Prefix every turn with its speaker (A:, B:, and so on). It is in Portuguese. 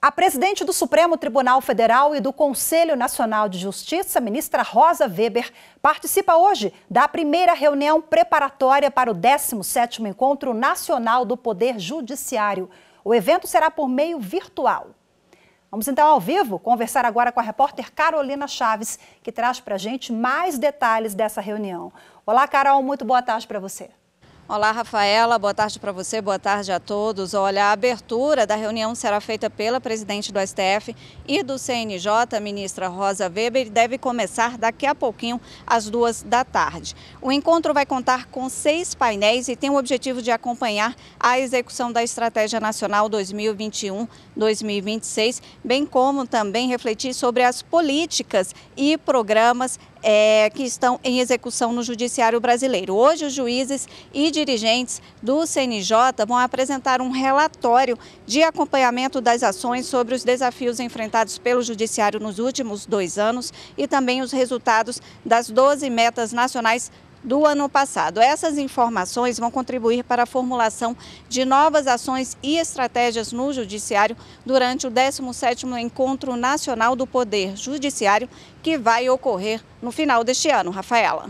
A: A presidente do Supremo Tribunal Federal e do Conselho Nacional de Justiça, ministra Rosa Weber, participa hoje da primeira reunião preparatória para o 17º Encontro Nacional do Poder Judiciário. O evento será por meio virtual. Vamos então ao vivo conversar agora com a repórter Carolina Chaves, que traz para a gente mais detalhes dessa reunião. Olá, Carol, muito boa tarde para você.
B: Olá, Rafaela. Boa tarde para você, boa tarde a todos. Olha, a abertura da reunião será feita pela presidente do STF e do CNJ, ministra Rosa Weber, e deve começar daqui a pouquinho, às duas da tarde. O encontro vai contar com seis painéis e tem o objetivo de acompanhar a execução da Estratégia Nacional 2021-2026, bem como também refletir sobre as políticas e programas é, que estão em execução no Judiciário Brasileiro. Hoje, os juízes e dirigentes do CNJ vão apresentar um relatório de acompanhamento das ações sobre os desafios enfrentados pelo Judiciário nos últimos dois anos e também os resultados das 12 metas nacionais do ano passado. Essas informações vão contribuir para a formulação de novas ações e estratégias no Judiciário durante o 17º Encontro Nacional do Poder Judiciário, que vai ocorrer no final deste ano. Rafaela.